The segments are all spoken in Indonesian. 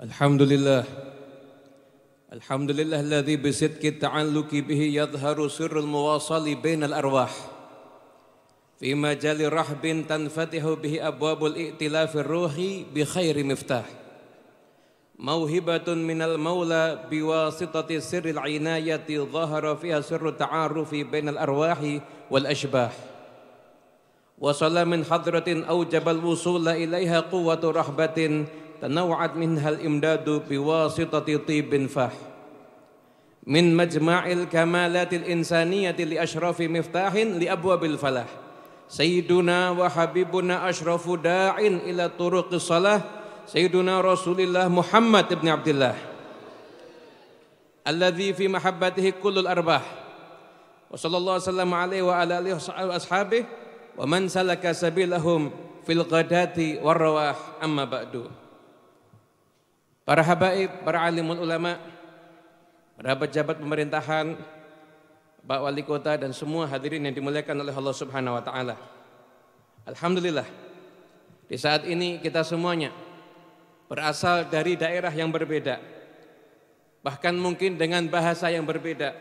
الحمد لله الحمد لله الذي بصدق التعلق به يظهر سر المواصل بين الأرواح في مجال رحب تنفتح به أبواب الائتلاف الروحي بخير مفتاح موهبة من المولى بواسطة سر العناية ظهر فيها سر التعارف بين الأرواح والأشباح وصل من حضرة أوجب الوصول إليها قوة رحبة تنوعت منها الإمداد بواسطة طيب فاح من مجمع الكمالات الإنسانية لأشرف مفتاح لأبواب الفلاح سيدنا وحبيبنا أشرف داع إلى طرق الصلاة سيدنا رسول الله محمد بن عبد الله الذي في محبته كل الأرباح وصلى الله وسلم عليه وعلى آله وأصحابه ومن سلك سبيلهم في الغداة والرواح أما بعد para habaib, para alimul ulama, para pejabat pemerintahan, Pak Wali Kota dan semua hadirin yang dimuliakan oleh Allah Subhanahu wa taala. Alhamdulillah. Di saat ini kita semuanya berasal dari daerah yang berbeda. Bahkan mungkin dengan bahasa yang berbeda.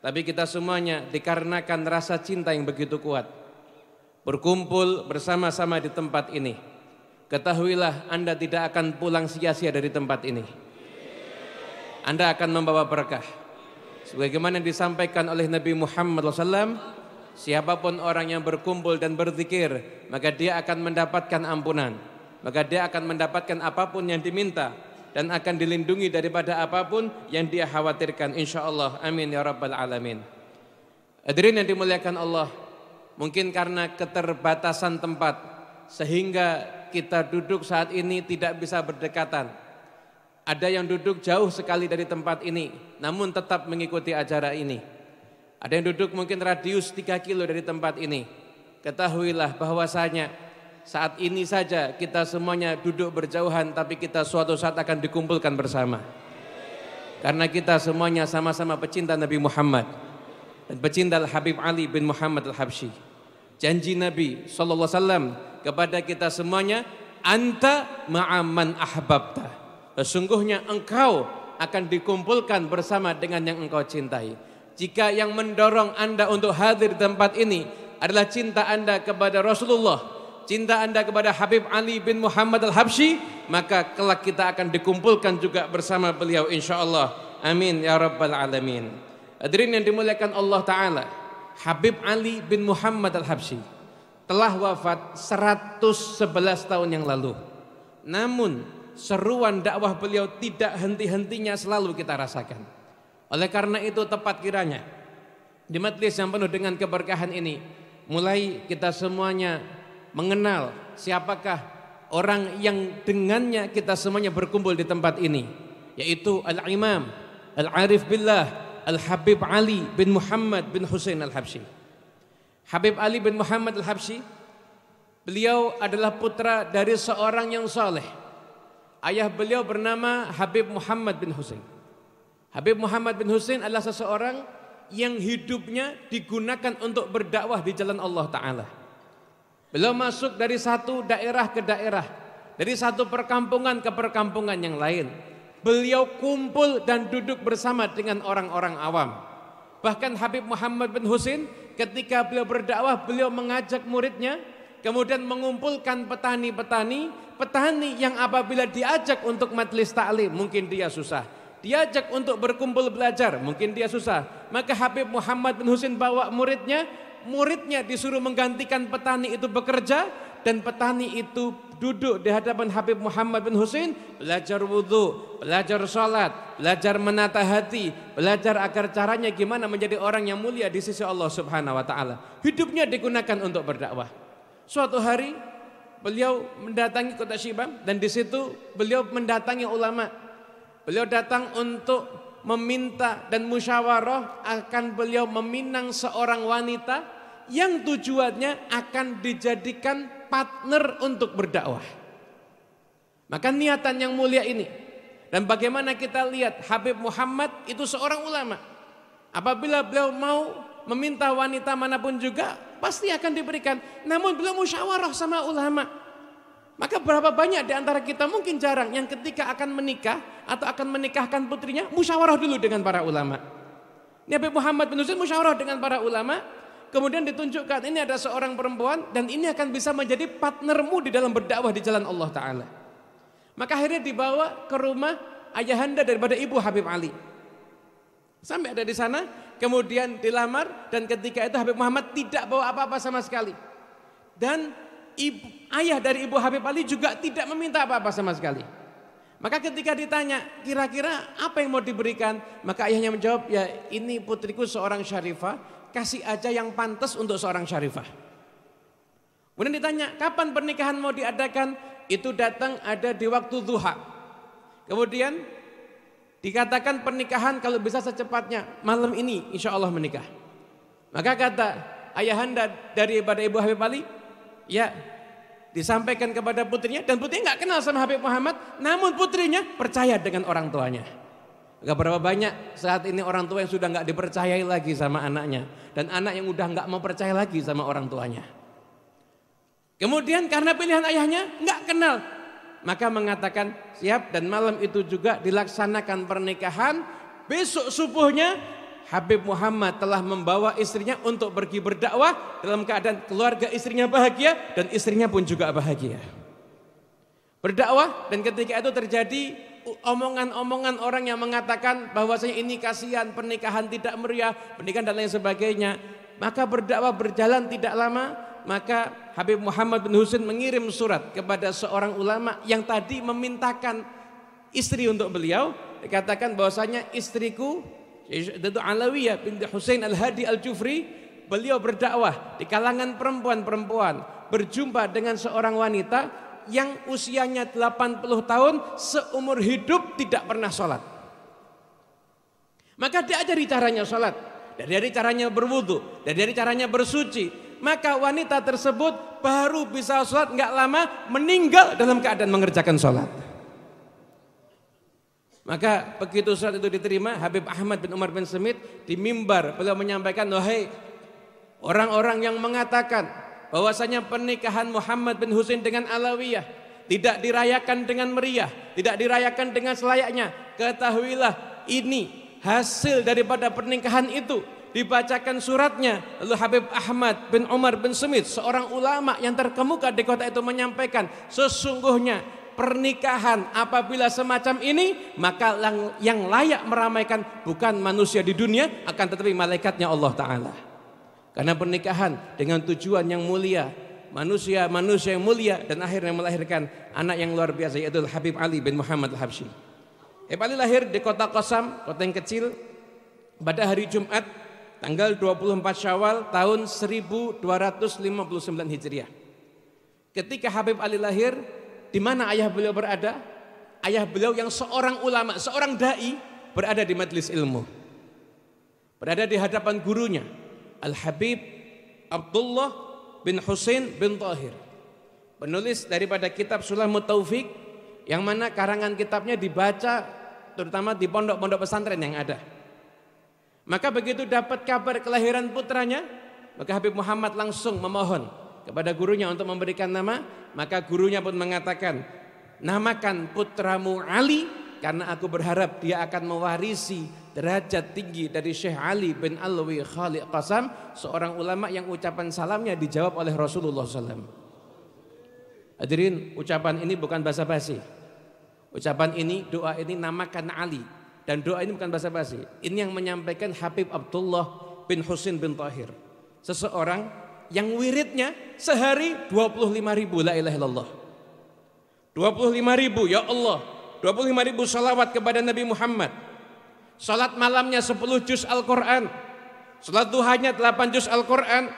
Tapi kita semuanya dikarenakan rasa cinta yang begitu kuat. Berkumpul bersama-sama di tempat ini. Ketahuilah Anda tidak akan pulang sia-sia dari tempat ini. Anda akan membawa berkah. Sebagaimana disampaikan oleh Nabi Muhammad SAW, siapapun orang yang berkumpul dan berzikir, maka dia akan mendapatkan ampunan. Maka dia akan mendapatkan apapun yang diminta dan akan dilindungi daripada apapun yang dia khawatirkan. Insya Allah. Amin ya rabbal alamin. Hadirin yang dimuliakan Allah, mungkin karena keterbatasan tempat sehingga kita duduk saat ini tidak bisa berdekatan. Ada yang duduk jauh sekali dari tempat ini, namun tetap mengikuti acara ini. Ada yang duduk mungkin radius 3 kilo dari tempat ini. Ketahuilah bahwasanya saat ini saja kita semuanya duduk berjauhan tapi kita suatu saat akan dikumpulkan bersama. Karena kita semuanya sama-sama pecinta Nabi Muhammad dan pecinta Al Habib Ali bin Muhammad Al-Habsyi. Janji Nabi sallallahu alaihi wasallam kepada kita semuanya, anta ma'aman ahbabta. Sesungguhnya engkau akan dikumpulkan bersama dengan yang engkau cintai. Jika yang mendorong Anda untuk hadir di tempat ini adalah cinta Anda kepada Rasulullah, cinta Anda kepada Habib Ali bin Muhammad Al-Habsyi, maka kelak kita akan dikumpulkan juga bersama beliau insyaallah. Amin ya rabbal alamin. Hadirin yang dimuliakan Allah taala. Habib Ali bin Muhammad Al-Habsyi telah wafat 111 tahun yang lalu. Namun seruan dakwah beliau tidak henti-hentinya selalu kita rasakan. Oleh karena itu tepat kiranya di majelis yang penuh dengan keberkahan ini mulai kita semuanya mengenal siapakah orang yang dengannya kita semuanya berkumpul di tempat ini yaitu Al-Imam Al-Arif Billah Al-Habib Ali bin Muhammad bin Hussein Al-Habsyi. Habib Ali bin Muhammad Al-Habsyi Beliau adalah putra dari seorang yang soleh. Ayah beliau bernama Habib Muhammad bin Hussein. Habib Muhammad bin Hussein adalah seseorang yang hidupnya digunakan untuk berdakwah di jalan Allah Ta'ala. Beliau masuk dari satu daerah ke daerah, dari satu perkampungan ke perkampungan yang lain. Beliau kumpul dan duduk bersama dengan orang-orang awam. Bahkan Habib Muhammad bin Hussein ketika beliau berdakwah beliau mengajak muridnya kemudian mengumpulkan petani-petani petani yang apabila diajak untuk majelis taklim mungkin dia susah diajak untuk berkumpul belajar mungkin dia susah maka Habib Muhammad bin Husin bawa muridnya muridnya disuruh menggantikan petani itu bekerja dan petani itu duduk di hadapan Habib Muhammad bin Husain belajar wudhu, belajar sholat, belajar menata hati, belajar agar caranya gimana menjadi orang yang mulia di sisi Allah Subhanahu wa taala. Hidupnya digunakan untuk berdakwah. Suatu hari beliau mendatangi kota Syibam dan di situ beliau mendatangi ulama. Beliau datang untuk meminta dan musyawarah akan beliau meminang seorang wanita yang tujuannya akan dijadikan partner untuk berdakwah. Maka niatan yang mulia ini dan bagaimana kita lihat Habib Muhammad itu seorang ulama. Apabila beliau mau meminta wanita manapun juga pasti akan diberikan. Namun beliau musyawarah sama ulama. Maka berapa banyak di antara kita mungkin jarang yang ketika akan menikah atau akan menikahkan putrinya musyawarah dulu dengan para ulama. Nabi Muhammad bin Husain musyawarah dengan para ulama kemudian ditunjukkan ini ada seorang perempuan dan ini akan bisa menjadi partnermu di dalam berdakwah di jalan Allah Ta'ala. Maka akhirnya dibawa ke rumah ayahanda daripada ibu Habib Ali. Sampai ada di sana, kemudian dilamar dan ketika itu Habib Muhammad tidak bawa apa-apa sama sekali. Dan ibu, ayah dari ibu Habib Ali juga tidak meminta apa-apa sama sekali. Maka ketika ditanya, kira-kira apa yang mau diberikan? Maka ayahnya menjawab, ya ini putriku seorang syarifah kasih aja yang pantas untuk seorang syarifah. Kemudian ditanya, kapan pernikahan mau diadakan? Itu datang ada di waktu duha. Kemudian dikatakan pernikahan kalau bisa secepatnya malam ini insya Allah menikah. Maka kata ayahanda daripada Ibu Habib Ali, ya disampaikan kepada putrinya dan putrinya nggak kenal sama Habib Muhammad, namun putrinya percaya dengan orang tuanya. Gak berapa banyak saat ini orang tua yang sudah gak dipercayai lagi sama anaknya dan anak yang udah gak mau percaya lagi sama orang tuanya. Kemudian karena pilihan ayahnya gak kenal, maka mengatakan siap dan malam itu juga dilaksanakan pernikahan. Besok subuhnya Habib Muhammad telah membawa istrinya untuk pergi berdakwah dalam keadaan keluarga istrinya bahagia dan istrinya pun juga bahagia. Berdakwah dan ketika itu terjadi omongan-omongan orang yang mengatakan bahwasanya ini kasihan, pernikahan tidak meriah, pernikahan dan lain sebagainya. Maka berdakwah berjalan tidak lama, maka Habib Muhammad bin Husin mengirim surat kepada seorang ulama yang tadi memintakan istri untuk beliau, dikatakan bahwasanya istriku Datu Alawiyah bin Husain Al-Hadi Al-Jufri, beliau berdakwah di kalangan perempuan-perempuan, berjumpa dengan seorang wanita yang usianya 80 tahun seumur hidup tidak pernah sholat. Maka diajari caranya sholat, dari caranya berwudu, dari caranya bersuci. Maka wanita tersebut baru bisa sholat nggak lama meninggal dalam keadaan mengerjakan sholat. Maka begitu sholat itu diterima, Habib Ahmad bin Umar bin Semit di mimbar beliau menyampaikan, wahai orang-orang yang mengatakan bahwasanya pernikahan Muhammad bin Husin dengan Alawiyah tidak dirayakan dengan meriah, tidak dirayakan dengan selayaknya. Ketahuilah ini hasil daripada pernikahan itu dibacakan suratnya lalu Habib Ahmad bin Umar bin Semit seorang ulama yang terkemuka di kota itu menyampaikan sesungguhnya pernikahan apabila semacam ini maka yang layak meramaikan bukan manusia di dunia akan tetapi malaikatnya Allah Ta'ala karena pernikahan dengan tujuan yang mulia, manusia manusia yang mulia dan akhirnya melahirkan anak yang luar biasa yaitu Habib Ali bin Muhammad Al-Habsyi. Habib Ali lahir di kota Kosam, kota yang kecil pada hari Jumat tanggal 24 Syawal tahun 1259 Hijriah. Ketika Habib Ali lahir, di mana ayah beliau berada? Ayah beliau yang seorang ulama, seorang dai berada di majelis ilmu. Berada di hadapan gurunya, Al-Habib Abdullah bin Husain bin Tahir. Penulis daripada kitab Sulam Taufik yang mana karangan kitabnya dibaca terutama di pondok-pondok pesantren yang ada. Maka begitu dapat kabar kelahiran putranya, maka Habib Muhammad langsung memohon kepada gurunya untuk memberikan nama, maka gurunya pun mengatakan, "Namakan putramu Ali karena aku berharap dia akan mewarisi derajat tinggi dari Syekh Ali bin Alwi Khalid Qasam, seorang ulama yang ucapan salamnya dijawab oleh Rasulullah SAW. Hadirin, ucapan ini bukan basa-basi. Ucapan ini, doa ini namakan Ali. Dan doa ini bukan basa-basi. Ini yang menyampaikan Habib Abdullah bin Husin bin Tahir. Seseorang yang wiridnya sehari 25 ribu la ilaha illallah. 25 ribu ya Allah. 25 ribu salawat kepada Nabi Muhammad. Salat malamnya 10 juz Al-Quran. Salat duhanya 8 juz Al-Quran.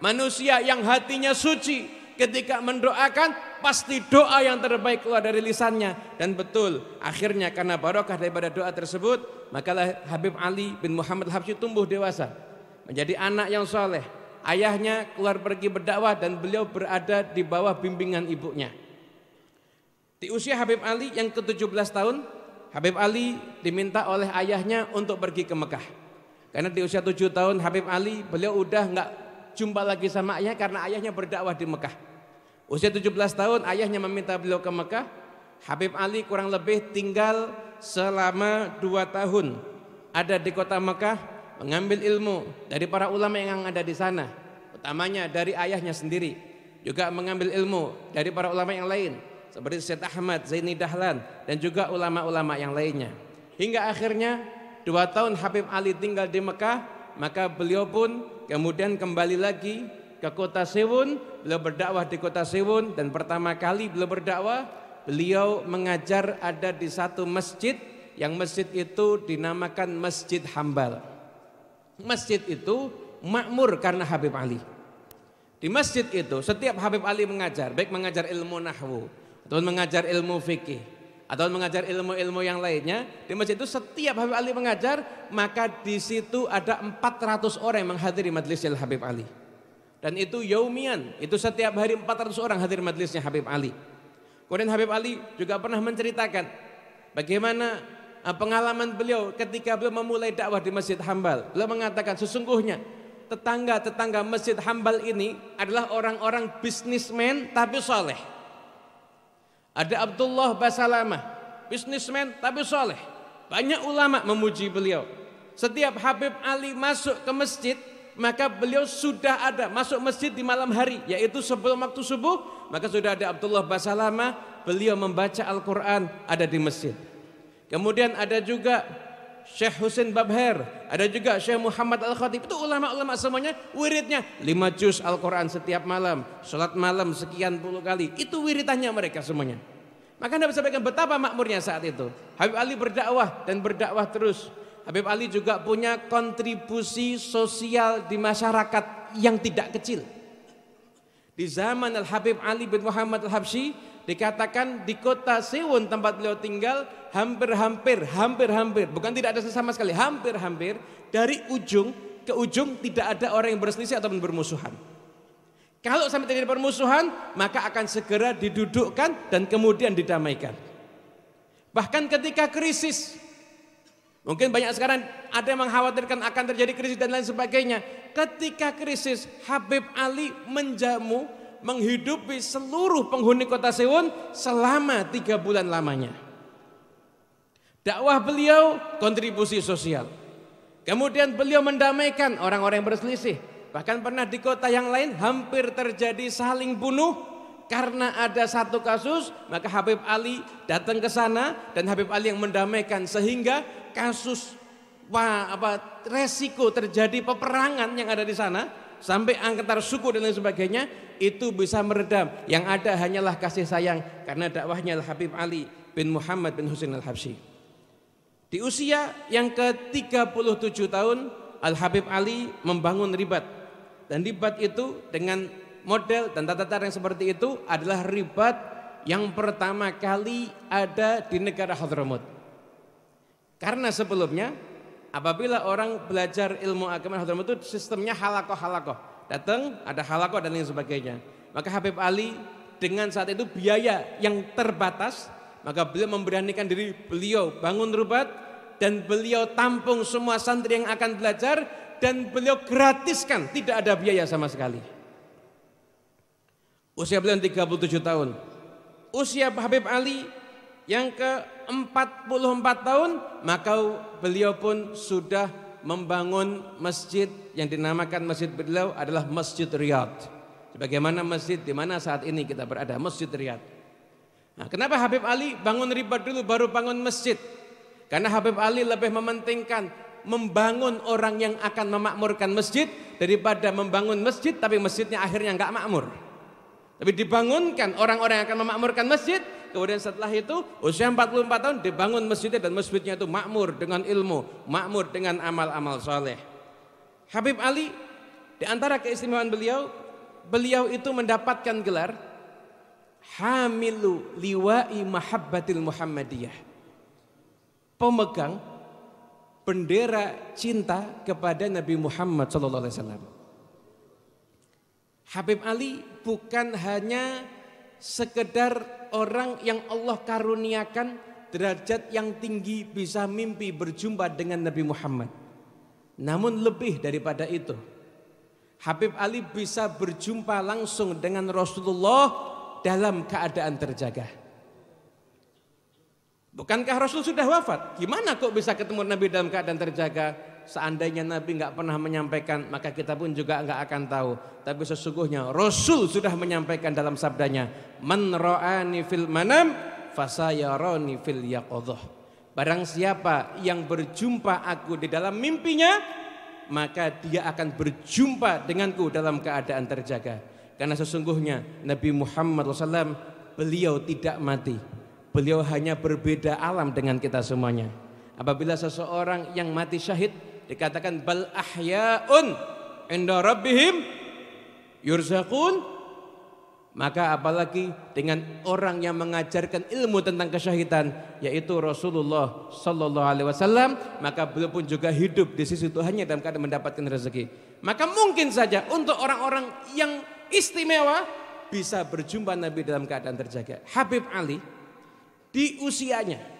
Manusia yang hatinya suci ketika mendoakan pasti doa yang terbaik keluar dari lisannya dan betul akhirnya karena barokah daripada doa tersebut makalah Habib Ali bin Muhammad Habsyi tumbuh dewasa menjadi anak yang soleh ayahnya keluar pergi berdakwah dan beliau berada di bawah bimbingan ibunya di usia Habib Ali yang ke-17 tahun Habib Ali diminta oleh ayahnya untuk pergi ke Mekah. Karena di usia tujuh tahun Habib Ali beliau udah nggak jumpa lagi sama ayahnya karena ayahnya berdakwah di Mekah. Usia 17 tahun ayahnya meminta beliau ke Mekah. Habib Ali kurang lebih tinggal selama dua tahun ada di kota Mekah mengambil ilmu dari para ulama yang ada di sana utamanya dari ayahnya sendiri juga mengambil ilmu dari para ulama yang lain seperti Syed Ahmad, Zaini Dahlan dan juga ulama-ulama yang lainnya. Hingga akhirnya dua tahun Habib Ali tinggal di Mekah, maka beliau pun kemudian kembali lagi ke kota Sewun, beliau berdakwah di kota Sewun dan pertama kali beliau berdakwah, beliau mengajar ada di satu masjid yang masjid itu dinamakan Masjid Hambal. Masjid itu makmur karena Habib Ali. Di masjid itu setiap Habib Ali mengajar, baik mengajar ilmu nahwu, atau mengajar ilmu fikih atau mengajar ilmu-ilmu yang lainnya di masjid itu setiap Habib Ali mengajar maka di situ ada 400 orang yang menghadiri majelisnya Habib Ali dan itu yaumian itu setiap hari 400 orang hadir majelisnya Habib Ali kemudian Habib Ali juga pernah menceritakan bagaimana eh, pengalaman beliau ketika beliau memulai dakwah di Masjid Hambal beliau mengatakan sesungguhnya tetangga-tetangga Masjid Hambal ini adalah orang-orang bisnismen tapi soleh ada Abdullah Basalamah, bisnismen tapi soleh. Banyak ulama memuji beliau. Setiap Habib Ali masuk ke masjid, maka beliau sudah ada masuk masjid di malam hari, yaitu sebelum waktu subuh, maka sudah ada Abdullah Basalamah, beliau membaca Al-Quran ada di masjid. Kemudian ada juga Syekh Husin Babher, ada juga Syekh Muhammad Al-Khatib. Itu ulama-ulama semuanya wiridnya lima juz Al-Qur'an setiap malam, salat malam sekian puluh kali. Itu wiritannya mereka semuanya. Maka Anda bisa sampaikan betapa makmurnya saat itu. Habib Ali berdakwah dan berdakwah terus. Habib Ali juga punya kontribusi sosial di masyarakat yang tidak kecil. Di zaman Al-Habib Ali bin Muhammad Al-Habsyi, Dikatakan di kota Siwon tempat beliau tinggal hampir-hampir, hampir-hampir, bukan tidak ada sesama sekali, hampir-hampir dari ujung ke ujung tidak ada orang yang berselisih ataupun bermusuhan. Kalau sampai terjadi permusuhan, maka akan segera didudukkan dan kemudian didamaikan. Bahkan ketika krisis, mungkin banyak sekarang ada yang mengkhawatirkan akan terjadi krisis dan lain sebagainya. Ketika krisis, Habib Ali menjamu menghidupi seluruh penghuni kota Sewon selama tiga bulan lamanya. Dakwah beliau kontribusi sosial. Kemudian beliau mendamaikan orang-orang yang berselisih. Bahkan pernah di kota yang lain hampir terjadi saling bunuh karena ada satu kasus maka Habib Ali datang ke sana dan Habib Ali yang mendamaikan sehingga kasus wah, apa resiko terjadi peperangan yang ada di sana sampai angkatar suku dan lain sebagainya itu bisa meredam. Yang ada hanyalah kasih sayang karena dakwahnya Al-Habib Ali bin Muhammad bin Husain Al-Habsyi. Di usia yang ke-37 tahun Al-Habib Ali membangun ribat dan ribat itu dengan model dan tata cara yang seperti itu adalah ribat yang pertama kali ada di negara Hadramut. Karena sebelumnya Apabila orang belajar ilmu agama hal-hal itu sistemnya halako, halako. Datang ada halakoh dan lain sebagainya. Maka Habib Ali dengan saat itu biaya yang terbatas maka beliau memberanikan diri beliau bangun rubat dan beliau tampung semua santri yang akan belajar dan beliau gratiskan tidak ada biaya sama sekali usia beliau 37 tahun usia Habib Ali yang ke 44 tahun maka beliau pun sudah membangun masjid yang dinamakan masjid beliau adalah Masjid Riyadh. Sebagaimana masjid di mana saat ini kita berada, Masjid Riyadh. Nah, kenapa Habib Ali bangun riba dulu baru bangun masjid? Karena Habib Ali lebih mementingkan membangun orang yang akan memakmurkan masjid daripada membangun masjid tapi masjidnya akhirnya nggak makmur. Tapi dibangunkan orang-orang yang akan memakmurkan masjid Kemudian setelah itu usia 44 tahun dibangun masjidnya dan masjidnya itu makmur dengan ilmu, makmur dengan amal-amal soleh. Habib Ali di antara keistimewaan beliau, beliau itu mendapatkan gelar Hamilu liwa'i mahabbatil Muhammadiyah. Pemegang bendera cinta kepada Nabi Muhammad Alaihi Wasallam. Habib Ali bukan hanya sekedar orang yang Allah karuniakan derajat yang tinggi bisa mimpi berjumpa dengan Nabi Muhammad. Namun lebih daripada itu, Habib Ali bisa berjumpa langsung dengan Rasulullah dalam keadaan terjaga. Bukankah Rasul sudah wafat? Gimana kok bisa ketemu Nabi dalam keadaan terjaga? seandainya Nabi nggak pernah menyampaikan maka kita pun juga nggak akan tahu tapi sesungguhnya Rasul sudah menyampaikan dalam sabdanya menroani fil manam fasayarani fil yakodoh. barang siapa yang berjumpa aku di dalam mimpinya maka dia akan berjumpa denganku dalam keadaan terjaga karena sesungguhnya Nabi Muhammad SAW beliau tidak mati beliau hanya berbeda alam dengan kita semuanya apabila seseorang yang mati syahid dikatakan bal ahyaun inda rabbihim yurzaqun maka apalagi dengan orang yang mengajarkan ilmu tentang kesyahidan yaitu Rasulullah Shallallahu Alaihi Wasallam maka beliau pun juga hidup di sisi Tuhannya dalam keadaan mendapatkan rezeki maka mungkin saja untuk orang-orang yang istimewa bisa berjumpa Nabi dalam keadaan terjaga Habib Ali di usianya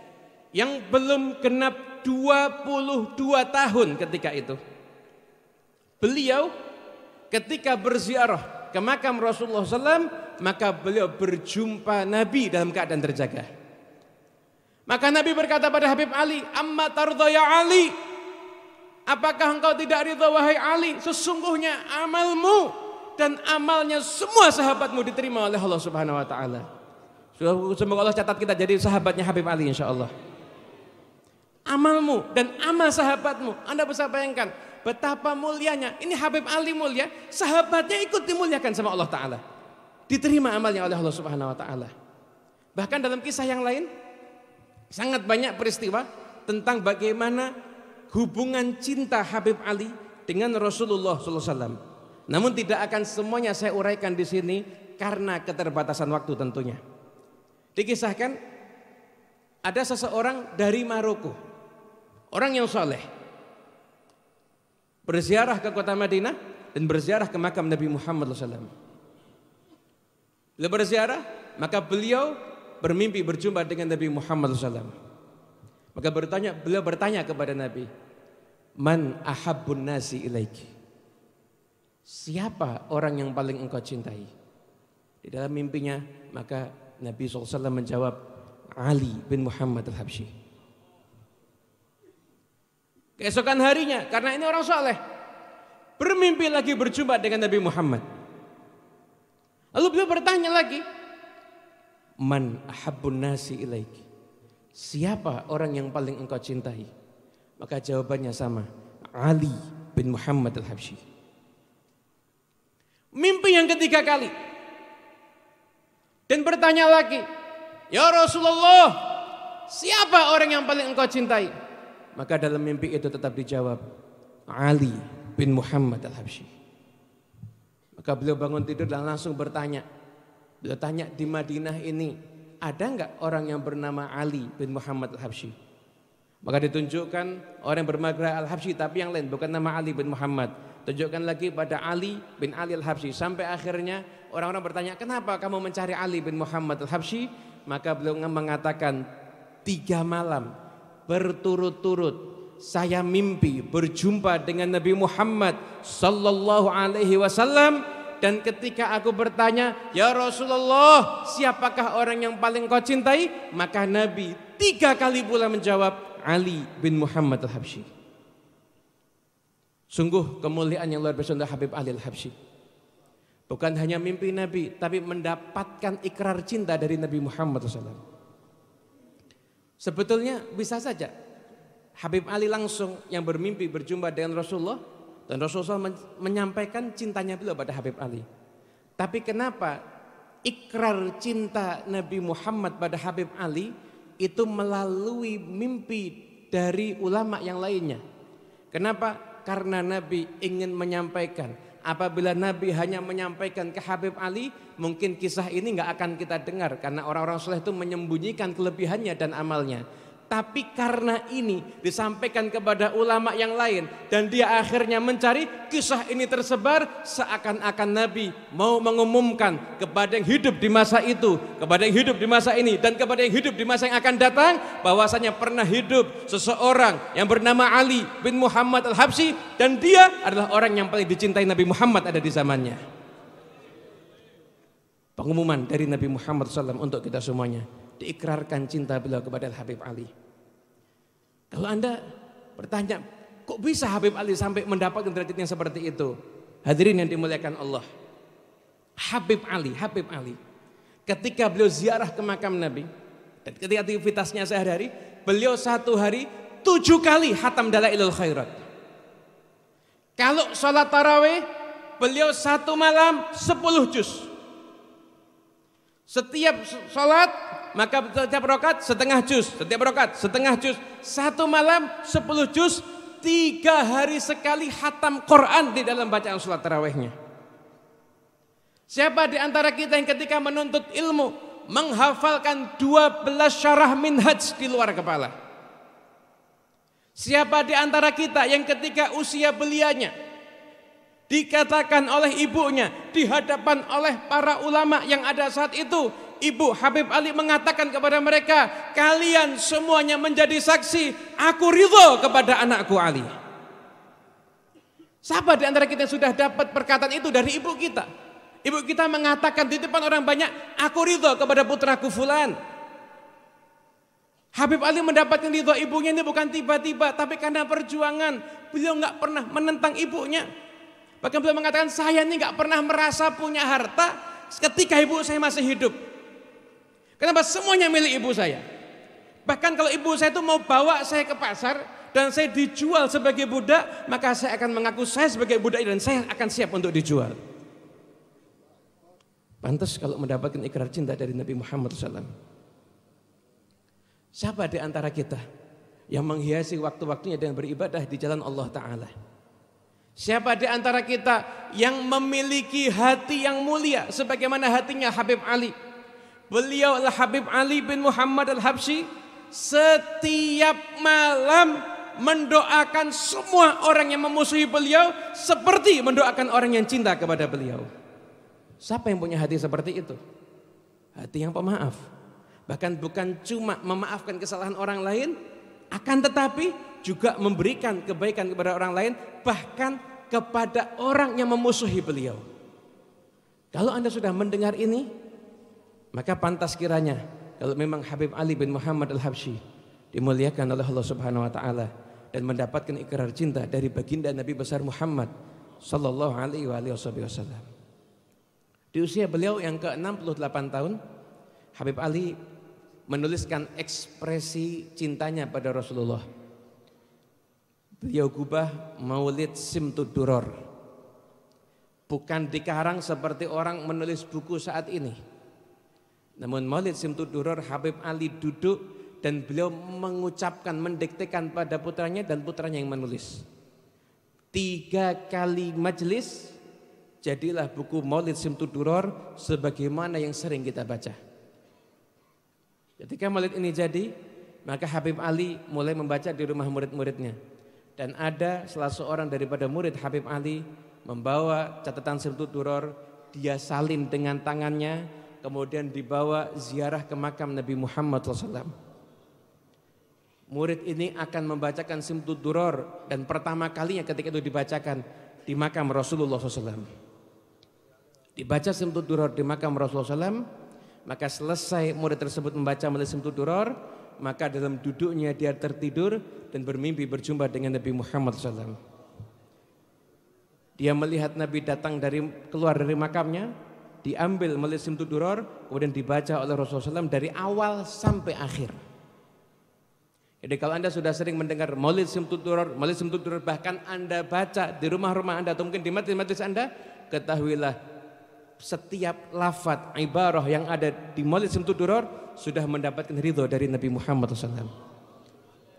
yang belum genap 22 tahun ketika itu. Beliau ketika berziarah ke makam Rasulullah SAW, maka beliau berjumpa Nabi dalam keadaan terjaga. Maka Nabi berkata pada Habib Ali, Amma tardha ya Ali, apakah engkau tidak ridho wahai Ali? Sesungguhnya amalmu dan amalnya semua sahabatmu diterima oleh Allah Subhanahu wa taala. Semoga Allah catat kita jadi sahabatnya Habib Ali insya Allah amalmu dan amal sahabatmu. Anda bisa bayangkan betapa mulianya. Ini Habib Ali mulia, sahabatnya ikut dimuliakan sama Allah Ta'ala. Diterima amalnya oleh Allah Subhanahu Wa Ta'ala. Bahkan dalam kisah yang lain, sangat banyak peristiwa tentang bagaimana hubungan cinta Habib Ali dengan Rasulullah SAW. Namun tidak akan semuanya saya uraikan di sini karena keterbatasan waktu tentunya. Dikisahkan ada seseorang dari Maroko orang yang soleh berziarah ke kota Madinah dan berziarah ke makam Nabi Muhammad SAW. Bila berziarah, maka beliau bermimpi berjumpa dengan Nabi Muhammad SAW. Maka bertanya, beliau bertanya kepada Nabi, Man ahabun nasi ilaiki. Siapa orang yang paling engkau cintai? Di dalam mimpinya, maka Nabi SAW menjawab, Ali bin Muhammad al habshi Keesokan harinya, karena ini orang soleh, bermimpi lagi berjumpa dengan Nabi Muhammad. Lalu beliau bertanya lagi, Man ahabun nasi ilaiki. Siapa orang yang paling engkau cintai? Maka jawabannya sama, Ali bin Muhammad al habshi Mimpi yang ketiga kali. Dan bertanya lagi, Ya Rasulullah, siapa orang yang paling engkau cintai? Maka dalam mimpi itu tetap dijawab Ali bin Muhammad Al-Habsyi. Maka beliau bangun tidur dan langsung bertanya. Beliau tanya di Madinah ini ada nggak orang yang bernama Ali bin Muhammad Al-Habsyi? Maka ditunjukkan orang yang bermagra Al-Habsyi tapi yang lain bukan nama Ali bin Muhammad. Tunjukkan lagi pada Ali bin Ali Al-Habsyi sampai akhirnya orang-orang bertanya kenapa kamu mencari Ali bin Muhammad Al-Habsyi? Maka beliau mengatakan tiga malam berturut-turut saya mimpi berjumpa dengan Nabi Muhammad sallallahu alaihi wasallam dan ketika aku bertanya, "Ya Rasulullah, siapakah orang yang paling kau cintai?" Maka Nabi tiga kali pula menjawab, "Ali bin Muhammad Al-Habsyi." Sungguh kemuliaan yang luar biasa untuk Habib Ali Al-Habsyi. Bukan hanya mimpi Nabi, tapi mendapatkan ikrar cinta dari Nabi Muhammad Alaihi Wasallam. Sebetulnya bisa saja Habib Ali langsung yang bermimpi berjumpa dengan Rasulullah dan Rasulullah menyampaikan cintanya beliau pada Habib Ali. Tapi kenapa ikrar cinta Nabi Muhammad pada Habib Ali itu melalui mimpi dari ulama yang lainnya? Kenapa? Karena Nabi ingin menyampaikan Apabila Nabi hanya menyampaikan ke Habib Ali, mungkin kisah ini nggak akan kita dengar karena orang-orang soleh itu menyembunyikan kelebihannya dan amalnya. Tapi karena ini disampaikan kepada ulama yang lain dan dia akhirnya mencari kisah ini tersebar seakan-akan Nabi mau mengumumkan kepada yang hidup di masa itu, kepada yang hidup di masa ini dan kepada yang hidup di masa yang akan datang bahwasanya pernah hidup seseorang yang bernama Ali bin Muhammad al Habsi, dan dia adalah orang yang paling dicintai Nabi Muhammad ada di zamannya. Pengumuman dari Nabi Muhammad SAW untuk kita semuanya diikrarkan cinta beliau kepada Habib Ali. Kalau Anda bertanya, kok bisa Habib Ali sampai mendapatkan derajat yang seperti itu? Hadirin yang dimuliakan Allah. Habib Ali, Habib Ali. Ketika beliau ziarah ke makam Nabi, dan ketika aktivitasnya sehari-hari, beliau satu hari tujuh kali hatam ilal khairat. Kalau sholat taraweh, beliau satu malam sepuluh juz. Setiap sholat maka setiap rokat setengah jus, setiap rokat setengah jus, satu malam sepuluh jus, tiga hari sekali hatam Quran di dalam bacaan sholat tarawehnya. Siapa di antara kita yang ketika menuntut ilmu menghafalkan dua belas syarah minhaj di luar kepala? Siapa di antara kita yang ketika usia belianya dikatakan oleh ibunya dihadapan oleh para ulama yang ada saat itu Ibu Habib Ali mengatakan kepada mereka, kalian semuanya menjadi saksi, aku ridho kepada anakku Ali. Siapa di antara kita yang sudah dapat perkataan itu dari ibu kita? Ibu kita mengatakan di depan orang banyak, aku ridho kepada putraku fulan. Habib Ali mendapatkan ridho ibunya ini bukan tiba-tiba, tapi karena perjuangan. Beliau nggak pernah menentang ibunya. Bahkan beliau mengatakan, saya ini nggak pernah merasa punya harta ketika ibu saya masih hidup. Kenapa semuanya milik ibu saya? Bahkan kalau ibu saya itu mau bawa saya ke pasar dan saya dijual sebagai budak, maka saya akan mengaku saya sebagai budak dan saya akan siap untuk dijual. Pantas kalau mendapatkan ikrar cinta dari Nabi Muhammad SAW. Siapa di antara kita yang menghiasi waktu-waktunya dengan beribadah di jalan Allah Ta'ala? Siapa di antara kita yang memiliki hati yang mulia sebagaimana hatinya Habib Ali? Beliau adalah habib Ali bin Muhammad Al-Habsyi setiap malam mendoakan semua orang yang memusuhi beliau seperti mendoakan orang yang cinta kepada beliau. Siapa yang punya hati seperti itu? Hati yang pemaaf. Bahkan bukan cuma memaafkan kesalahan orang lain, akan tetapi juga memberikan kebaikan kepada orang lain, bahkan kepada orang yang memusuhi beliau. Kalau Anda sudah mendengar ini, maka pantas kiranya kalau memang Habib Ali bin Muhammad Al-Habsyi dimuliakan oleh Allah Subhanahu wa taala dan mendapatkan ikrar cinta dari baginda Nabi besar Muhammad sallallahu alaihi wasallam. Di usia beliau yang ke-68 tahun, Habib Ali menuliskan ekspresi cintanya pada Rasulullah. Beliau gubah Maulid Simtud Duror. Bukan dikarang seperti orang menulis buku saat ini namun Maulid Simtuduror Habib Ali duduk dan beliau mengucapkan, mendiktekan pada putranya dan putranya yang menulis. Tiga kali majelis, jadilah buku Maulid Simtuduror sebagaimana yang sering kita baca. Ketika maulid ini jadi, maka Habib Ali mulai membaca di rumah murid-muridnya. Dan ada salah seorang daripada murid Habib Ali membawa catatan Simtuduror, dia salin dengan tangannya, kemudian dibawa ziarah ke makam Nabi Muhammad SAW. Murid ini akan membacakan simtud duror dan pertama kalinya ketika itu dibacakan di makam Rasulullah SAW. Dibaca simtud duror di makam Rasulullah SAW, maka selesai murid tersebut membaca melalui simtud duror, maka dalam duduknya dia tertidur dan bermimpi berjumpa dengan Nabi Muhammad SAW. Dia melihat Nabi datang dari keluar dari makamnya, diambil melisim tuduror kemudian dibaca oleh Rasulullah SAW dari awal sampai akhir. Jadi kalau anda sudah sering mendengar maulid simtuduror, maulid simtuduror bahkan anda baca di rumah-rumah anda atau mungkin di majlis-majlis anda, ketahuilah setiap lafat ibarah yang ada di maulid simtuduror sudah mendapatkan ridho dari Nabi Muhammad SAW.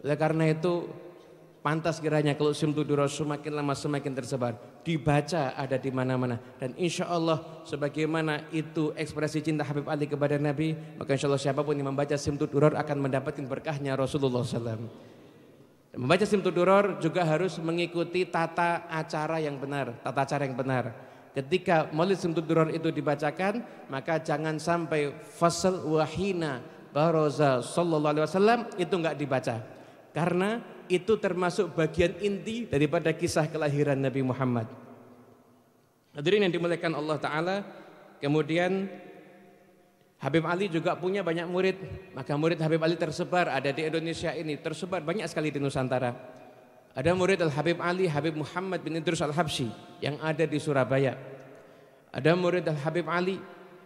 Oleh karena itu Pantas kiranya kalau Klusim Tuduro semakin lama semakin tersebar. Dibaca ada di mana-mana. Dan insya Allah sebagaimana itu ekspresi cinta Habib Ali kepada Nabi. Maka insya Allah siapapun yang membaca Simtud Duror akan mendapatkan berkahnya Rasulullah SAW. Membaca Simtud Duror juga harus mengikuti tata acara yang benar. Tata acara yang benar. Ketika Maulid Simtud Duror itu dibacakan. Maka jangan sampai fasal wahina baroza sallallahu alaihi wasallam itu enggak dibaca. Karena itu termasuk bagian inti daripada kisah kelahiran Nabi Muhammad. Hadirin yang dimuliakan Allah Ta'ala, kemudian Habib Ali juga punya banyak murid, maka murid Habib Ali tersebar ada di Indonesia ini, tersebar banyak sekali di Nusantara. Ada murid Al-Habib Ali, Habib Muhammad bin Idrus Al-Habsyi yang ada di Surabaya. Ada murid Al-Habib Ali,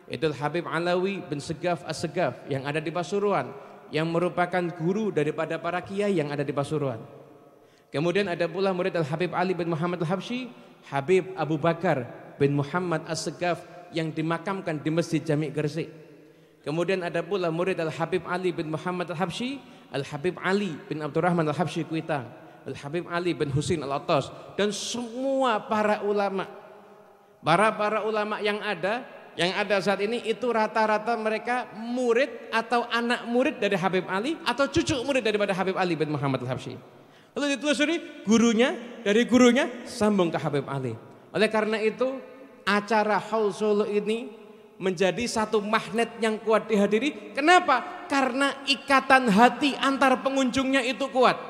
itu Al-Habib Alawi bin Segaf As-Segaf yang ada di Pasuruan yang merupakan guru daripada para kiai yang ada di Pasuruan. Kemudian ada pula murid Al-Habib Ali bin Muhammad Al-Habsyi, Habib Abu Bakar bin Muhammad As-Segaf yang dimakamkan di Masjid Jami' Gresik. Kemudian ada pula murid Al-Habib Ali bin Muhammad Al-Habsyi, Al-Habib Ali bin Abdurrahman Al-Habsyi Kuitang, Al-Habib Ali bin Husin Al-Attas dan semua para ulama. Para para ulama yang ada yang ada saat ini itu rata-rata mereka murid atau anak murid dari Habib Ali atau cucu murid daripada Habib Ali bin Muhammad Al-Habsyi. Lalu ditelusuri gurunya dari gurunya sambung ke Habib Ali. Oleh karena itu acara Haul Solo ini menjadi satu magnet yang kuat dihadiri. Kenapa? Karena ikatan hati antar pengunjungnya itu kuat.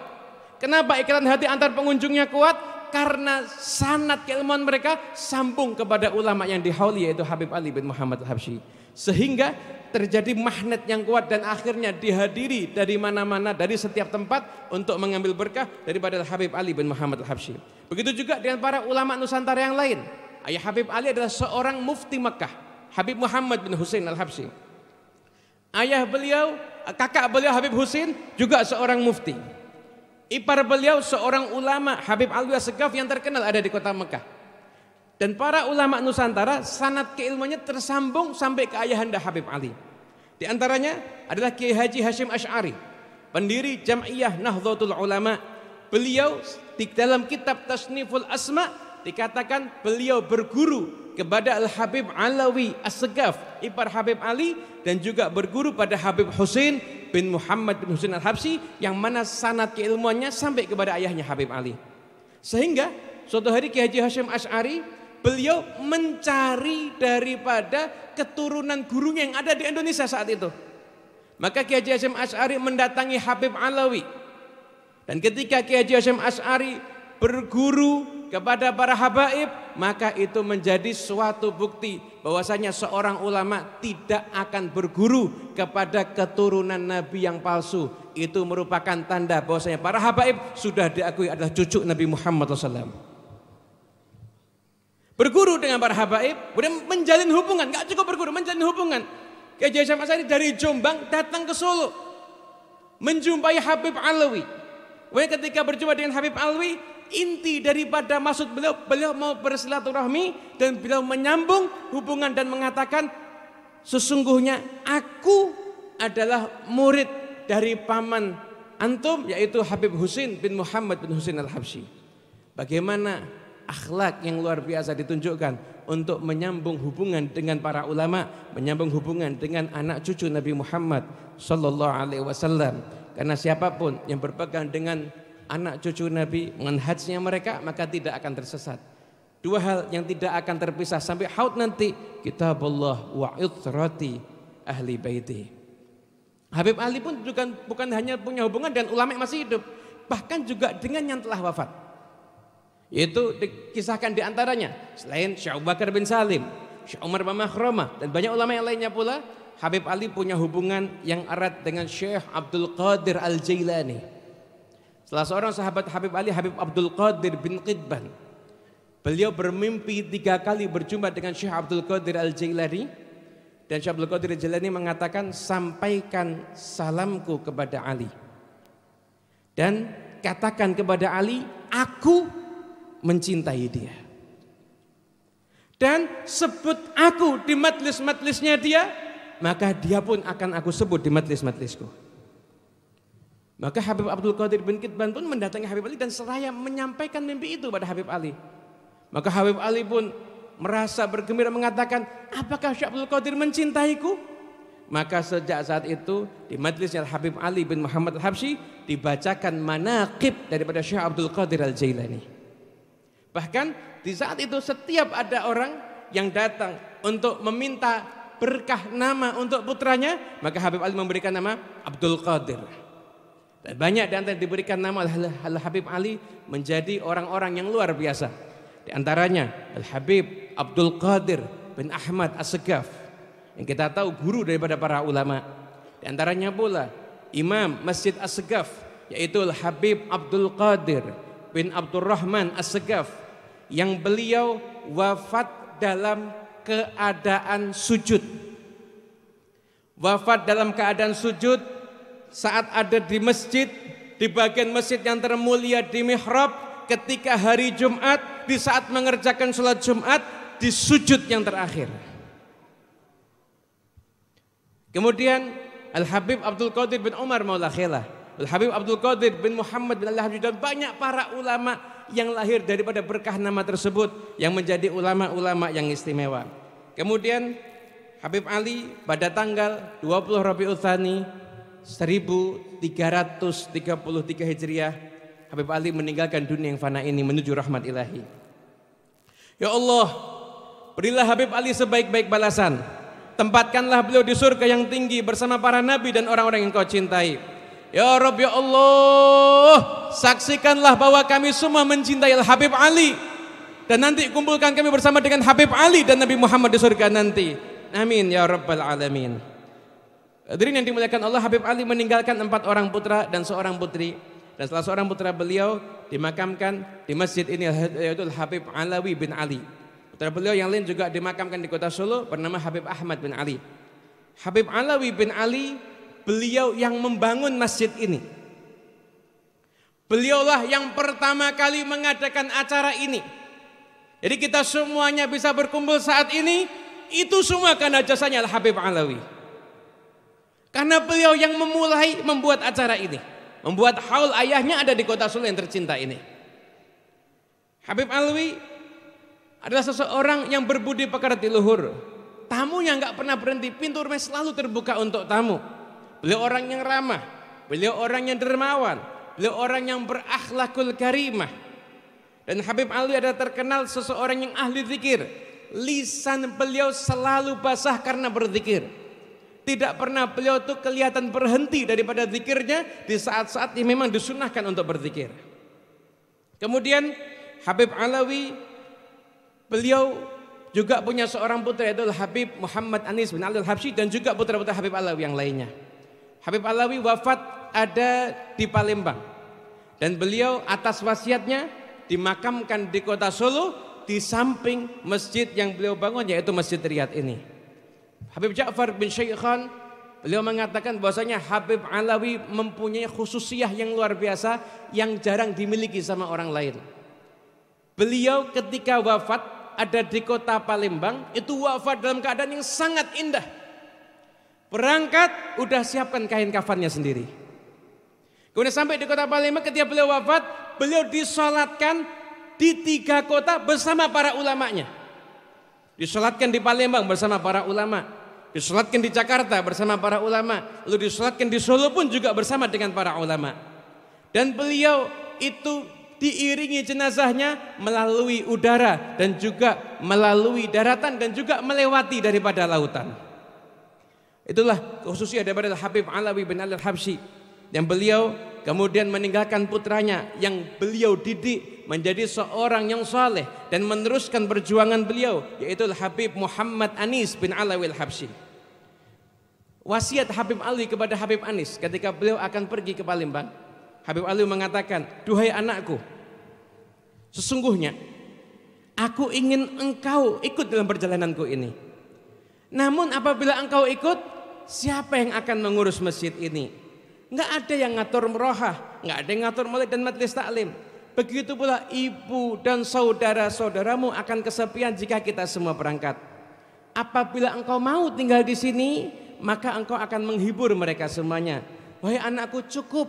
Kenapa ikatan hati antar pengunjungnya kuat? Karena sanat keilmuan mereka sambung kepada ulama yang dihauli yaitu Habib Ali bin Muhammad Al Habsyi. Sehingga terjadi magnet yang kuat dan akhirnya dihadiri dari mana-mana dari setiap tempat untuk mengambil berkah daripada Habib Ali bin Muhammad Al Habsyi. Begitu juga dengan para ulama Nusantara yang lain. Ayah Habib Ali adalah seorang mufti Mekah, Habib Muhammad bin Hussein Al-Habsyi. Ayah beliau, kakak beliau Habib Husin juga seorang mufti. Ipar beliau seorang ulama Habib Alwi Segaf yang terkenal ada di kota Mekah. Dan para ulama Nusantara sanat keilmuannya tersambung sampai ke ayahanda Habib Ali. Di antaranya adalah Kiai Haji Hashim Ash'ari, pendiri Jam'iyah Nahdlatul Ulama. Beliau di dalam kitab Tasniful Asma dikatakan beliau berguru kepada Al-Habib Alawi Assegaf ipar Habib Ali dan juga berguru pada Habib Hussein bin Muhammad bin Al-Habsi yang mana sanat keilmuannya sampai kepada ayahnya Habib Ali. Sehingga suatu hari Ki Haji Hashim Ash'ari beliau mencari daripada keturunan gurunya yang ada di Indonesia saat itu. Maka Ki Haji Hashim Ash'ari mendatangi Habib Alawi. Dan ketika Ki Haji Hashim Ash'ari berguru kepada para habaib maka itu menjadi suatu bukti bahwasanya seorang ulama tidak akan berguru kepada keturunan nabi yang palsu itu merupakan tanda bahwasanya para habaib sudah diakui adalah cucu Nabi Muhammad SAW berguru dengan para habaib kemudian menjalin hubungan nggak cukup berguru menjalin hubungan Kiai Syamah Sari dari Jombang datang ke Solo menjumpai Habib Alwi. kemudian ketika berjumpa dengan Habib Alwi inti daripada maksud beliau beliau mau bersilaturahmi dan beliau menyambung hubungan dan mengatakan sesungguhnya aku adalah murid dari paman antum yaitu Habib Husin bin Muhammad bin Husin Al-Habsyi. Bagaimana akhlak yang luar biasa ditunjukkan untuk menyambung hubungan dengan para ulama, menyambung hubungan dengan anak cucu Nabi Muhammad Shallallahu alaihi wasallam. Karena siapapun yang berpegang dengan anak cucu Nabi, manhajnya mereka maka tidak akan tersesat. Dua hal yang tidak akan terpisah sampai haud nanti kitabullah wa itrati ahli baiti. Habib Ali pun bukan, bukan hanya punya hubungan dan ulama masih hidup, bahkan juga dengan yang telah wafat. Itu dikisahkan diantaranya selain Syekh Bakar bin Salim, Syekh Umar bin Makhrumah dan banyak ulama yang lainnya pula Habib Ali punya hubungan yang erat dengan Syekh Abdul Qadir Al-Jailani. Salah seorang sahabat Habib Ali, Habib Abdul Qadir bin Qidban. Beliau bermimpi tiga kali berjumpa dengan Syekh Abdul Qadir Al-Jailani. Dan Syekh Abdul Qadir Al-Jailani mengatakan, sampaikan salamku kepada Ali. Dan katakan kepada Ali, aku mencintai dia. Dan sebut aku di matlis-matlisnya dia, maka dia pun akan aku sebut di matlis-matlisku. Maka Habib Abdul Qadir bin Kitban pun mendatangi Habib Ali dan seraya menyampaikan mimpi itu pada Habib Ali. Maka Habib Ali pun merasa bergembira mengatakan, apakah Syekh Abdul Qadir mencintaiku? Maka sejak saat itu di majlisnya Habib Ali bin Muhammad Al-Habsyi dibacakan manaqib daripada Syekh Abdul Qadir Al-Jailani. Bahkan di saat itu setiap ada orang yang datang untuk meminta berkah nama untuk putranya, maka Habib Ali memberikan nama Abdul Qadir. Dan banyak di antara diberikan nama Al-Habib Ali menjadi orang-orang yang luar biasa. Di antaranya Al-Habib Abdul Qadir bin Ahmad As-Segaf yang kita tahu guru daripada para ulama. Di antaranya pula Imam Masjid As-Segaf yaitu Al-Habib Abdul Qadir bin Abdul Rahman As-Segaf yang beliau wafat dalam keadaan sujud. Wafat dalam keadaan sujud saat ada di masjid, di bagian masjid yang termulia di mihrab, ketika hari Jumat, di saat mengerjakan sholat Jumat, di sujud yang terakhir. Kemudian Al-Habib Abdul Qadir bin Umar Maula Khilah, Al-Habib Abdul Qadir bin Muhammad bin Allah dan banyak para ulama yang lahir daripada berkah nama tersebut yang menjadi ulama-ulama yang istimewa. Kemudian Habib Ali pada tanggal 20 Rabiul Tsani 1333 Hijriah Habib Ali meninggalkan dunia yang fana ini menuju rahmat ilahi. Ya Allah, berilah Habib Ali sebaik-baik balasan. Tempatkanlah beliau di surga yang tinggi bersama para nabi dan orang-orang yang kau cintai. Ya Rob, ya Allah, saksikanlah bahwa kami semua mencintai al Habib Ali. Dan nanti kumpulkan kami bersama dengan Habib Ali dan Nabi Muhammad di surga nanti. Amin ya Rabbal Alamin. Hadirin yang dimuliakan Allah, Habib Ali meninggalkan empat orang putra dan seorang putri. Dan salah seorang putra beliau dimakamkan di masjid ini yaitu Habib Alawi bin Ali. Putra beliau yang lain juga dimakamkan di kota Solo bernama Habib Ahmad bin Ali. Habib Alawi bin Ali beliau yang membangun masjid ini. Beliaulah yang pertama kali mengadakan acara ini. Jadi kita semuanya bisa berkumpul saat ini itu semua karena jasanya Habib Alawi. Karena beliau yang memulai membuat acara ini. Membuat haul ayahnya ada di kota Solo yang tercinta ini. Habib Alwi adalah seseorang yang berbudi pekerti luhur. Tamunya nggak pernah berhenti, pintu rumah selalu terbuka untuk tamu. Beliau orang yang ramah, beliau orang yang dermawan, beliau orang yang berakhlakul karimah. Dan Habib Alwi adalah terkenal seseorang yang ahli zikir. Lisan beliau selalu basah karena berzikir. Tidak pernah beliau itu kelihatan berhenti daripada zikirnya di saat-saat yang memang disunahkan untuk berzikir. Kemudian Habib Alawi beliau juga punya seorang putra yaitu Habib Muhammad Anis bin Abdul Habsyi dan juga putra-putra Habib Alawi yang lainnya. Habib Alawi wafat ada di Palembang dan beliau atas wasiatnya dimakamkan di kota Solo di samping masjid yang beliau bangun yaitu Masjid Riyad ini. Habib Ja'far bin Syekh beliau mengatakan bahwasanya Habib Alawi mempunyai khususiah yang luar biasa yang jarang dimiliki sama orang lain. Beliau ketika wafat ada di kota Palembang itu wafat dalam keadaan yang sangat indah. Perangkat udah siapkan kain kafannya sendiri. Kemudian sampai di kota Palembang ketika beliau wafat, beliau disolatkan di tiga kota bersama para ulamanya. Disolatkan di Palembang bersama para ulama. Disolatkan di Jakarta bersama para ulama. Lalu disolatkan di Solo pun juga bersama dengan para ulama. Dan beliau itu diiringi jenazahnya melalui udara dan juga melalui daratan dan juga melewati daripada lautan. Itulah khususnya daripada Habib Alawi bin Al-Habsyi yang beliau kemudian meninggalkan putranya yang beliau didik menjadi seorang yang saleh dan meneruskan perjuangan beliau yaitu Habib Muhammad Anis bin Alawi Al-Habsyi. Wasiat Habib Ali kepada Habib Anis ketika beliau akan pergi ke Palembang, Habib Ali mengatakan, "Duhai anakku, sesungguhnya aku ingin engkau ikut dalam perjalananku ini. Namun apabila engkau ikut, siapa yang akan mengurus masjid ini? Enggak ada yang ngatur merohah, enggak ada yang ngatur mulai dan majelis taklim. Begitu pula ibu dan saudara-saudaramu akan kesepian jika kita semua berangkat. Apabila engkau mau tinggal di sini, maka engkau akan menghibur mereka semuanya. Wahai anakku cukup,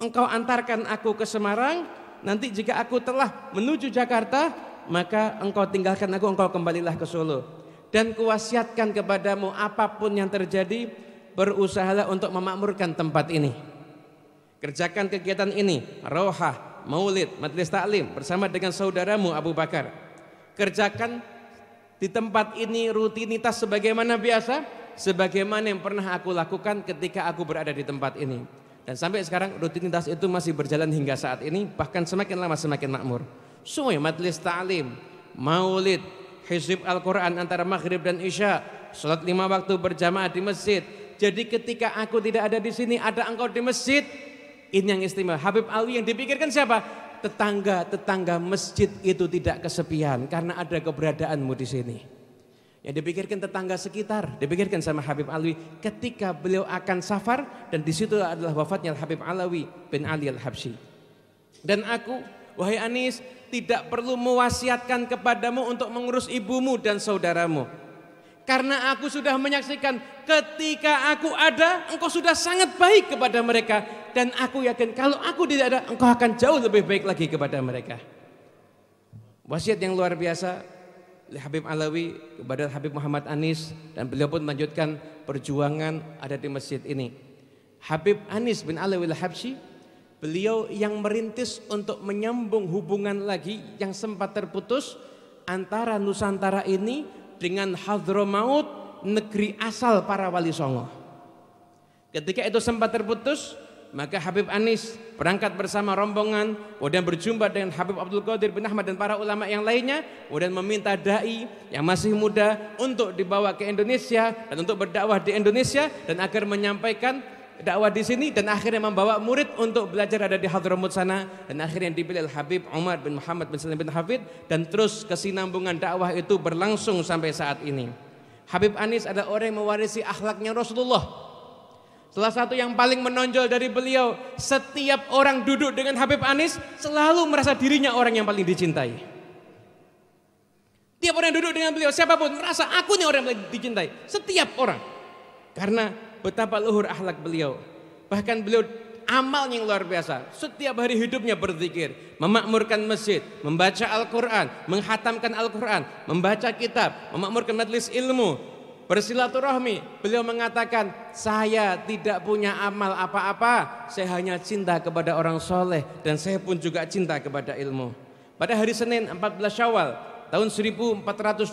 engkau antarkan aku ke Semarang, nanti jika aku telah menuju Jakarta, maka engkau tinggalkan aku, engkau kembalilah ke Solo. Dan kuwasiatkan kepadamu apapun yang terjadi, berusahalah untuk memakmurkan tempat ini. Kerjakan kegiatan ini, rohah, maulid, majelis taklim bersama dengan saudaramu Abu Bakar. Kerjakan di tempat ini rutinitas sebagaimana biasa, sebagaimana yang pernah aku lakukan ketika aku berada di tempat ini. Dan sampai sekarang rutinitas itu masih berjalan hingga saat ini, bahkan semakin lama semakin makmur. Semua majelis ta'lim, maulid, hizib Al-Quran antara maghrib dan isya, sholat lima waktu berjamaah di masjid, jadi ketika aku tidak ada di sini, ada engkau di masjid. Ini yang istimewa. Habib Alwi yang dipikirkan siapa? Tetangga-tetangga masjid itu tidak kesepian karena ada keberadaanmu di sini. Yang dipikirkan tetangga sekitar, dipikirkan sama Habib Alwi ketika beliau akan safar dan di situ adalah wafatnya Habib Alawi bin Ali Al-Habsyi. Dan aku, wahai Anis, tidak perlu mewasiatkan kepadamu untuk mengurus ibumu dan saudaramu. Karena aku sudah menyaksikan ketika aku ada engkau sudah sangat baik kepada mereka. Dan aku yakin kalau aku tidak ada engkau akan jauh lebih baik lagi kepada mereka. Wasiat yang luar biasa oleh Habib Alawi kepada Habib Muhammad Anis dan beliau pun melanjutkan perjuangan ada di masjid ini. Habib Anis bin Alawi al-Habsyi beliau yang merintis untuk menyambung hubungan lagi yang sempat terputus antara Nusantara ini dengan Hadramaut negeri asal para wali songo. Ketika itu sempat terputus, maka Habib Anis berangkat bersama rombongan, kemudian berjumpa dengan Habib Abdul Qadir bin Ahmad dan para ulama yang lainnya, kemudian meminta dai yang masih muda untuk dibawa ke Indonesia dan untuk berdakwah di Indonesia dan agar menyampaikan dakwah di sini dan akhirnya membawa murid untuk belajar ada di Hadramut sana dan akhirnya dipilih Al Habib Umar bin Muhammad bin Salim bin Hafid dan terus kesinambungan dakwah itu berlangsung sampai saat ini. Habib Anis ada orang yang mewarisi akhlaknya Rasulullah. Salah satu yang paling menonjol dari beliau, setiap orang duduk dengan Habib Anis selalu merasa dirinya orang yang paling dicintai. Tiap orang yang duduk dengan beliau, siapapun merasa aku nih orang yang paling dicintai. Setiap orang. Karena betapa luhur akhlak beliau. Bahkan beliau amal yang luar biasa. Setiap hari hidupnya berzikir, memakmurkan masjid, membaca Al-Qur'an, menghatamkan Al-Qur'an, membaca kitab, memakmurkan majelis ilmu, bersilaturahmi. Beliau mengatakan, saya tidak punya amal apa-apa, saya hanya cinta kepada orang soleh dan saya pun juga cinta kepada ilmu. Pada hari Senin 14 Syawal tahun 1427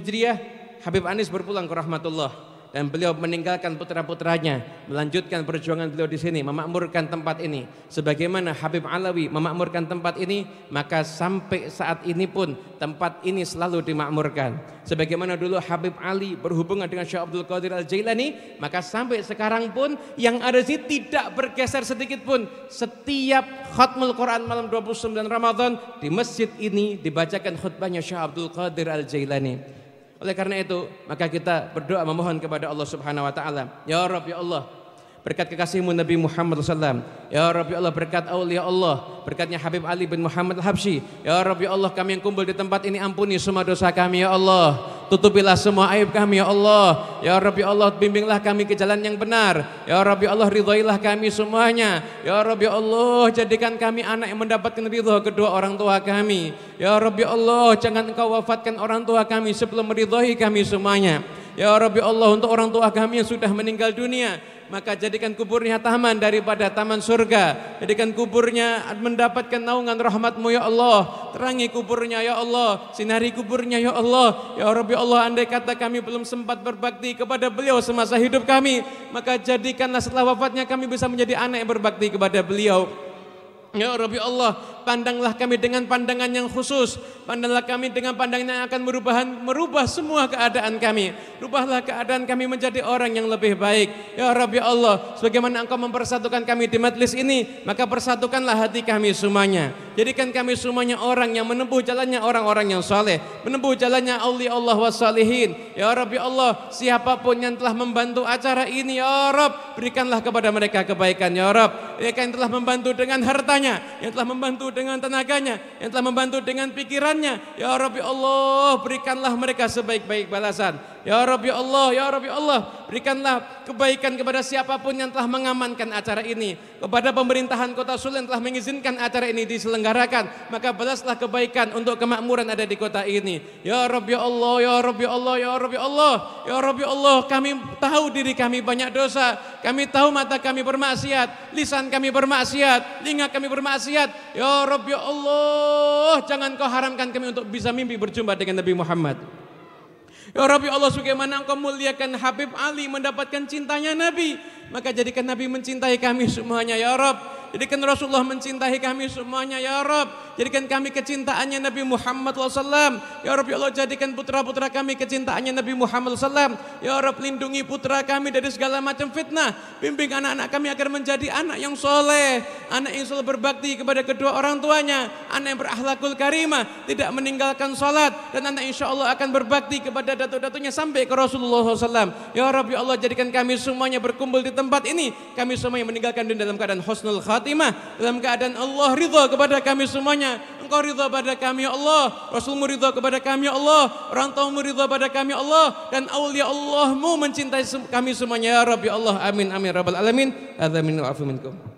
Hijriah, Habib Anis berpulang ke rahmatullah dan beliau meninggalkan putra-putranya melanjutkan perjuangan beliau di sini memakmurkan tempat ini sebagaimana Habib Alawi memakmurkan tempat ini maka sampai saat ini pun tempat ini selalu dimakmurkan sebagaimana dulu Habib Ali berhubungan dengan Syekh Abdul Qadir Al Jailani maka sampai sekarang pun yang ada di sini tidak bergeser sedikit pun setiap khatmul Quran malam 29 Ramadan di masjid ini dibacakan khutbahnya Syekh Abdul Qadir Al Jailani oleh karena itu, maka kita berdoa memohon kepada Allah Subhanahu wa taala, "Ya Rabb, ya Allah, berkat kekasihmu Nabi Muhammad SAW. Ya Rabbi Allah berkat Aulia Allah, berkatnya Habib Ali bin Muhammad habsyi Ya Rabbi Allah kami yang kumpul di tempat ini ampuni semua dosa kami ya Allah. Tutupilah semua aib kami ya Allah. Ya Rabbi Allah bimbinglah kami ke jalan yang benar. Ya Rabbi Allah ridhailah kami semuanya. Ya Rabbi Allah jadikan kami anak yang mendapatkan ridho kedua orang tua kami. Ya Rabbi Allah jangan engkau wafatkan orang tua kami sebelum meridhoi kami semuanya. Ya Rabbi Allah untuk orang tua kami yang sudah meninggal dunia maka jadikan kuburnya taman daripada taman surga. Jadikan kuburnya mendapatkan naungan rahmatmu ya Allah. Terangi kuburnya ya Allah. Sinari kuburnya ya Allah. Ya Rabbi Allah andai kata kami belum sempat berbakti kepada beliau semasa hidup kami. Maka jadikanlah setelah wafatnya kami bisa menjadi anak yang berbakti kepada beliau. Ya Rabbi Allah, pandanglah kami dengan pandangan yang khusus. Pandanglah kami dengan pandangan yang akan merubah, merubah semua keadaan kami. Rubahlah keadaan kami menjadi orang yang lebih baik. Ya Rabbi Allah, sebagaimana Engkau mempersatukan kami di majlis ini, maka persatukanlah hati kami semuanya. Jadikan kami semuanya orang yang menempuh jalannya orang-orang yang soleh. Menempuh jalannya awli Allah wa salihin. Ya Rabbi Allah, siapapun yang telah membantu acara ini, Ya Rabb, berikanlah kepada mereka kebaikan, Ya Rabb. Mereka yang telah membantu dengan hartanya, hartanya, yang telah membantu dengan tenaganya, yang telah membantu dengan pikirannya. Ya Rabbi Allah, berikanlah mereka sebaik-baik balasan. Ya Rabbi Allah, Ya Rabbi Allah, berikanlah kebaikan kepada siapapun yang telah mengamankan acara ini. Kepada pemerintahan kota Solo yang telah mengizinkan acara ini diselenggarakan. Maka balaslah kebaikan untuk kemakmuran ada di kota ini. Ya Rabbi Allah, Ya Rabbi Allah, Ya Rabbi Allah, Ya Rabbi Allah, kami tahu diri kami banyak dosa. Kami tahu mata kami bermaksiat, lisan kami bermaksiat, lingat kami bermaksiat. Ya Rabbi Allah, jangan kau haramkan kami untuk bisa mimpi berjumpa dengan Nabi Muhammad. Ya Rabbi Allah bagaimana engkau muliakan Habib Ali mendapatkan cintanya Nabi. Maka jadikan Nabi mencintai kami semuanya ya Rabb. Jadikan Rasulullah mencintai kami semuanya ya Rabb. Jadikan kami kecintaannya Nabi Muhammad SAW. Ya Rabb, ya Allah, jadikan putra-putra kami kecintaannya Nabi Muhammad SAW. Ya Rabb, lindungi putra kami dari segala macam fitnah. Bimbing anak-anak kami agar menjadi anak yang soleh. Anak yang selalu berbakti kepada kedua orang tuanya. Anak yang berakhlakul karimah. Tidak meninggalkan sholat. Dan anak insya Allah akan berbakti kepada datu datunya sampai ke Rasulullah SAW. Ya Rabb, ya Allah, jadikan kami semuanya berkumpul di tempat ini. Kami semuanya meninggalkan dunia dalam keadaan husnul khatimah. Dalam keadaan Allah ridha kepada kami semuanya. semuanya. Engkau ridha pada kami ya Allah, Rasulmu ridha kepada kami ya Allah, orang tuamu ridha pada kami ya Allah dan aulia Allahmu mencintai kami semuanya ya Rabbi Allah. Amin amin rabbal alamin. Adzaminu afu minkum.